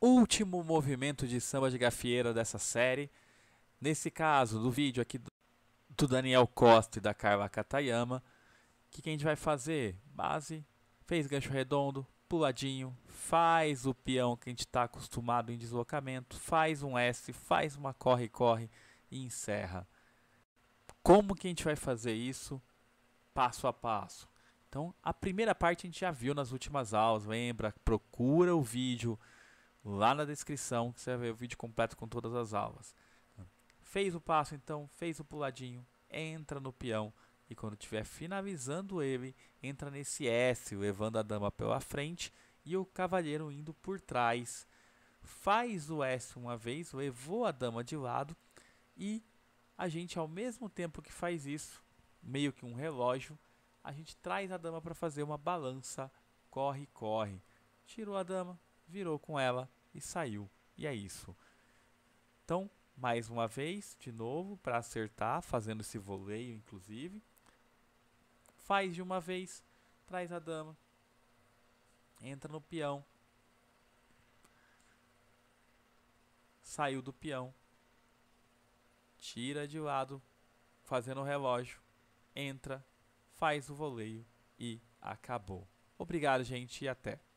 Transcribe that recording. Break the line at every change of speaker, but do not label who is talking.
último movimento de samba de gafieira dessa série. Nesse caso, do vídeo aqui do Daniel Costa e da Carla Katayama. O que, que a gente vai fazer? Base, fez gancho redondo, puladinho, faz o peão que a gente está acostumado em deslocamento, faz um S, faz uma corre-corre e encerra. Como que a gente vai fazer isso? Passo a passo. Então, a primeira parte a gente já viu nas últimas aulas, lembra? Procura o vídeo lá na descrição que você vai ver o vídeo completo com todas as aulas. Fez o passo então, fez o puladinho, entra no peão e quando estiver finalizando ele, entra nesse S, levando a dama pela frente e o cavalheiro indo por trás. Faz o S uma vez, levou a dama de lado e a gente ao mesmo tempo que faz isso, meio que um relógio, a gente traz a dama para fazer uma balança corre corre. Tirou a dama, virou com ela e saiu. E é isso. Então, mais uma vez, de novo, para acertar, fazendo esse voleio, inclusive. Faz de uma vez, traz a dama, entra no peão, saiu do peão, tira de lado, fazendo o relógio, entra, faz o voleio e acabou. Obrigado, gente, e até.